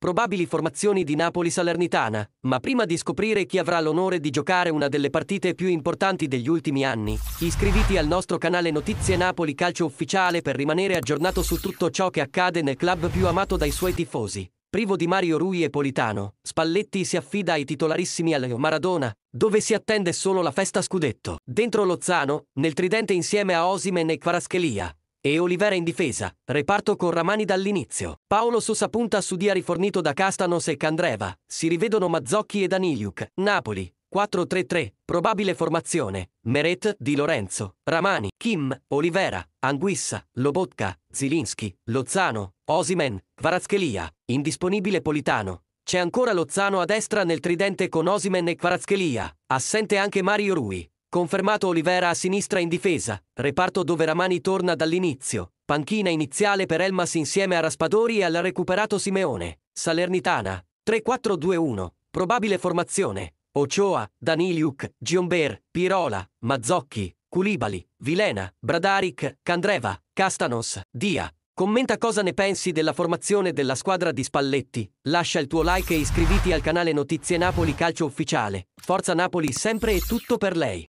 probabili formazioni di Napoli-Salernitana, ma prima di scoprire chi avrà l'onore di giocare una delle partite più importanti degli ultimi anni, iscriviti al nostro canale Notizie Napoli Calcio Ufficiale per rimanere aggiornato su tutto ciò che accade nel club più amato dai suoi tifosi. Privo di Mario Rui e Politano, Spalletti si affida ai titolarissimi al Maradona, dove si attende solo la festa scudetto. Dentro Lozzano, nel tridente insieme a Osimen e Quaraschelia, e Olivera in difesa, reparto con Ramani dall'inizio. Paolo Sosa punta su dia rifornito da Castanos e Candreva, si rivedono Mazzocchi e Daniliuk, Napoli, 4-3-3, probabile formazione, Meret, Di Lorenzo, Ramani, Kim, Olivera, Anguissa, Lobotka, Zilinski, Lozano, Osimen, Varazchelia, indisponibile Politano. C'è ancora Lozano a destra nel tridente con Osimen e Kvarazchelia, assente anche Mario Rui, Confermato Olivera a sinistra in difesa, reparto dove Ramani torna dall'inizio, panchina iniziale per Elmas insieme a Raspadori e al recuperato Simeone, Salernitana, 3-4-2-1, probabile formazione, Ochoa, Daniliuk, Giomber, Pirola, Mazzocchi, Culibali, Vilena, Bradaric, Candreva, Castanos, Dia. Commenta cosa ne pensi della formazione della squadra di Spalletti, lascia il tuo like e iscriviti al canale Notizie Napoli Calcio Ufficiale. Forza Napoli sempre e tutto per lei.